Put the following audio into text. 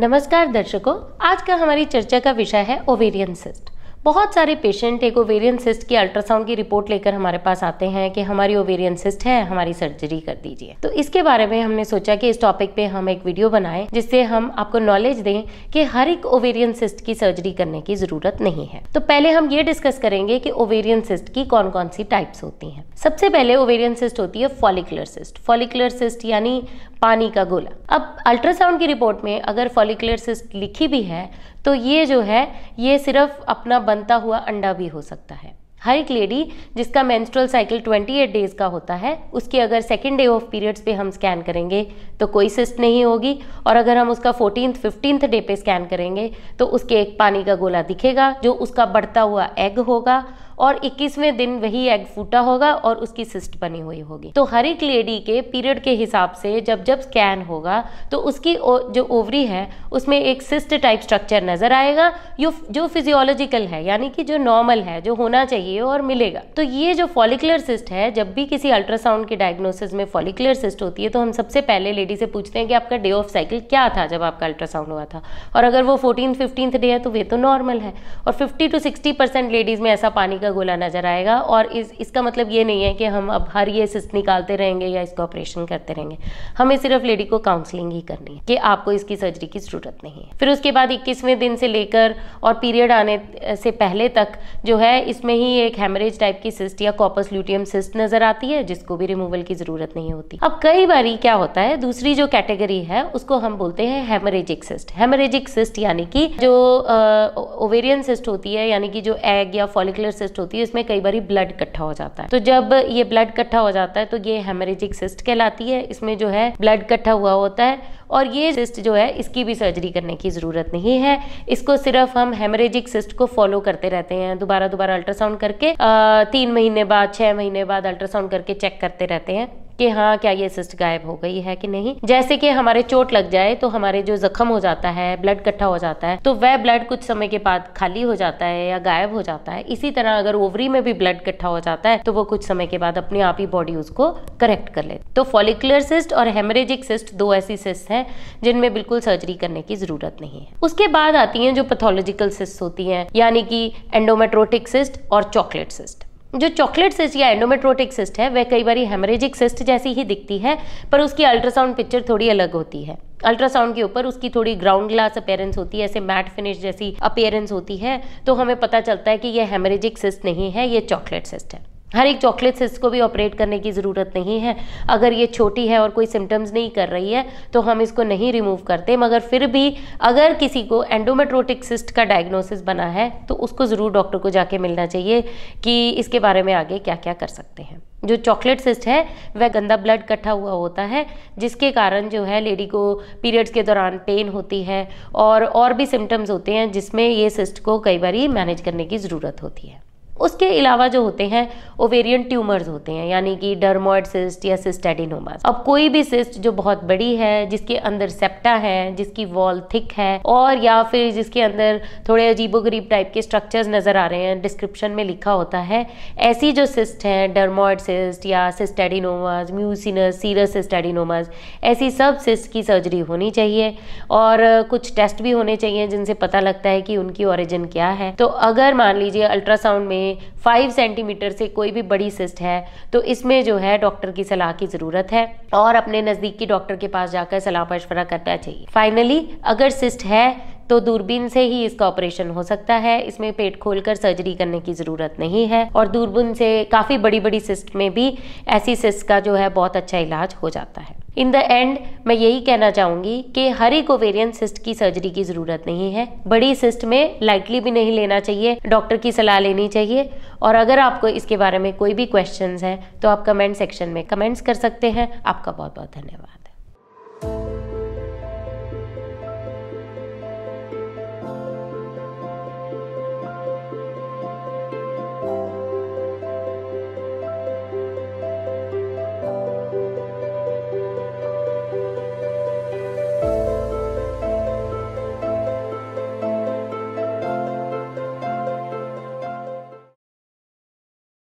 नमस्कार दर्शकों आज का हमारी चर्चा का विषय है ओवेरियन सिस्ट बहुत सारे पेशेंट एक ओवेरियन सिस्ट की अल्ट्रासाउंड की रिपोर्ट लेकर हमारे पास आते हैं कि हमारी ओवेरियन सिस्ट है हमारी सर्जरी कर दीजिए तो इसके बारे में हमने सोचा कि इस टॉपिक पे हम एक वीडियो बनाएं जिससे हम आपको नॉलेज दें कि हर एक ओवेरियन सिस्ट की सर्जरी करने की जरूरत नहीं है तो पहले हम ये डिस्कस करेंगे कि ओवेरियन सिस्ट की कौन कौन सी टाइप्स होती हैं सबसे पहले ओवेरियन सिस्ट होती है फॉलिकुलर सिस्ट फॉलिकुलर सिस्ट यानी पानी का गोला अब अल्ट्रासाउंड की रिपोर्ट में अगर फॉलिकुलर सिस्ट लिखी भी है तो ये जो है ये सिर्फ अपना बनता हुआ अंडा भी हो सकता है हर एक लेडी जिसका मेंस्ट्रुअल साइकिल 28 डेज का होता है उसकी अगर सेकेंड डे ऑफ पीरियड्स पे हम स्कैन करेंगे तो कोई सिस्ट नहीं होगी और अगर हम उसका फोर्टीन फिफ्टींथ डे पे स्कैन करेंगे तो उसके एक पानी का गोला दिखेगा जो उसका बढ़ता हुआ एग होगा और 21वें दिन वही एग फूटा होगा और उसकी सिस्ट बनी हुई होगी तो हर एक लेडी के पीरियड के हिसाब से जब जब स्कैन होगा तो उसकी जो ओवरी है उसमें एक सिस्ट टाइप स्ट्रक्चर नजर आएगा जो जो फिजियोलॉजिकल है यानी कि जो नॉर्मल है जो होना चाहिए और मिलेगा तो ये जो फॉलिकुलर सिस्ट है जब भी किसी अल्ट्रासाउंड के डायग्नोसिस में फॉलिकुलर सिस्ट होती है तो हम सबसे पहले लेडी से पूछते हैं कि आपका डे ऑफ साइकिल क्या था जब आपका अल्ट्रासाउंड हुआ था और अगर वो फोर्टीन फिफ्टींथ डे है तो वे तो नॉर्मल है और fifty to sixty percent ladies में ऐसा पानी का का गोला नज़र आएगा और इस इसका मतलब ये नहीं है कि हम अब हर ये सिस्ट निकालते रहेंगे या इसका ऑपरेशन करते रहेंगे हमें सिर्फ लेडी को काउंसलिंग ही करनी है कि आपको इसकी सर्जरी की ज़रूरत नहीं है फिर उसके बाद इक्कीसवें दिन से लेकर और पीरियड आने से पहले तक जो है इसमें ही एक हेमरेज टाइप की सिस्ट या कॉपस ल्यूटियम सिस्ट नज़र आती है जिसको भी रिमूवल की ज़रूरत नहीं होती अब कई बार क्या होता है दूसरी जो कैटेगरी है उसको हम बोलते हैं हेमरेजिक सिस्ट हेमरेजिक सिस्ट यानी कि जो ओवेरियन सिस्ट होती है यानी कि जो एग या फॉलिकुलर सिस्ट सिस्ट होती है इसमें कई बार ब्लड इकट्ठा हो जाता है तो जब ये ब्लड इकट्ठा हो जाता है तो ये हेमरेजिक सिस्ट कहलाती है इसमें जो है ब्लड इकट्ठा हुआ होता है और ये सिस्ट जो है इसकी भी सर्जरी करने की ज़रूरत नहीं है इसको सिर्फ हम हेमरेजिक सिस्ट को फॉलो करते रहते हैं दोबारा दोबारा अल्ट्रासाउंड करके तीन महीने बाद छह महीने बाद अल्ट्रासाउंड करके चेक करते रहते हैं कि हाँ क्या ये सिस्ट गायब हो गई है कि नहीं जैसे कि हमारे चोट लग जाए तो हमारे जो जख्म हो जाता है ब्लड इकट्ठा हो जाता है तो वह ब्लड कुछ समय के बाद खाली हो जाता है या गायब हो जाता है इसी तरह अगर ओवरी में भी ब्लड इकट्ठा हो जाता है तो वो कुछ समय के बाद अपने आप ही बॉडी उसको करेक्ट कर ले तो फॉलिकुलर सिस्ट और हेमरेजिक सिस्ट दो ऐसी सिस्ट हैं जिनमें बिल्कुल सर्जरी करने की जरूरत नहीं है उसके बाद आती हैं जो पैथोलॉजिकल सिस्ट होती हैं यानी कि एंडोमेट्रोटिक सिस्ट और चॉकलेट सिस्ट जो चॉकलेट सिस्ट या एंडोमेट्रोटिक सिस्ट है वह कई बार हेमरेजिक सिस्ट जैसी ही दिखती है पर उसकी अल्ट्रासाउंड पिक्चर थोड़ी अलग होती है अल्ट्रासाउंड के ऊपर उसकी थोड़ी ग्राउंड ग्लास अपेयरेंस होती है ऐसे मैट फिनिश जैसी अपेयरेंस होती है तो हमें पता चलता है कि यह हेमरेजिक सिस्ट नहीं है ये चॉकलेट सिस्ट है हर एक चॉकलेट सिस्ट को भी ऑपरेट करने की ज़रूरत नहीं है अगर ये छोटी है और कोई सिम्टम्स नहीं कर रही है तो हम इसको नहीं रिमूव करते मगर फिर भी अगर किसी को एंडोमेट्रोटिक सिस्ट का डायग्नोसिस बना है तो उसको ज़रूर डॉक्टर को जाके मिलना चाहिए कि इसके बारे में आगे क्या क्या कर सकते हैं जो चॉकलेट सिस्ट है वह गंदा ब्लड इकट्ठा हुआ होता है जिसके कारण जो है लेडी को पीरियड्स के दौरान पेन होती है और और भी सिम्टम्स होते हैं जिसमें ये सिस्ट को कई बार मैनेज करने की ज़रूरत होती है उसके अलावा जो होते हैं ओवेरियन ट्यूमर्स होते हैं यानी कि डरमोइड सिस्ट या सिस्टेडिनोमा अब कोई भी सिस्ट जो बहुत बड़ी है जिसके अंदर सेप्टा है जिसकी वॉल थिक है और या फिर जिसके अंदर थोड़े गरीब टाइप के स्ट्रक्चर्स नज़र आ रहे हैं डिस्क्रिप्शन में लिखा होता है ऐसी जो सिस्ट हैं डरमोइड सिस्ट या सिस्टेडिनोमाज म्यूसिनस सीरस सिस्टेडिनोमाज ऐसी सब सिस्ट की सर्जरी होनी चाहिए और कुछ टेस्ट भी होने चाहिए जिनसे पता लगता है कि उनकी ओरिजिन क्या है तो अगर मान लीजिए अल्ट्रासाउंड में फाइव सेंटीमीटर से कोई भी बड़ी सिस्ट है तो इसमें जो है डॉक्टर की सलाह की ज़रूरत है और अपने नज़दीकी डॉक्टर के पास जाकर सलाह मशवरा करना चाहिए फाइनली अगर सिस्ट है तो दूरबीन से ही इसका ऑपरेशन हो सकता है इसमें पेट खोलकर सर्जरी करने की ज़रूरत नहीं है और दूरबीन से काफ़ी बड़ी बड़ी सिस्ट में भी ऐसी सिस्ट का जो है बहुत अच्छा इलाज हो जाता है इन द एंड मैं यही कहना चाहूँगी कि हर एक ओवेरियन सिस्ट की सर्जरी की ज़रूरत नहीं है बड़ी सिस्ट में लाइटली भी नहीं लेना चाहिए डॉक्टर की सलाह लेनी चाहिए और अगर आपको इसके बारे में कोई भी क्वेश्चन है तो आप कमेंट सेक्शन में कमेंट्स कर सकते हैं आपका बहुत बहुत धन्यवाद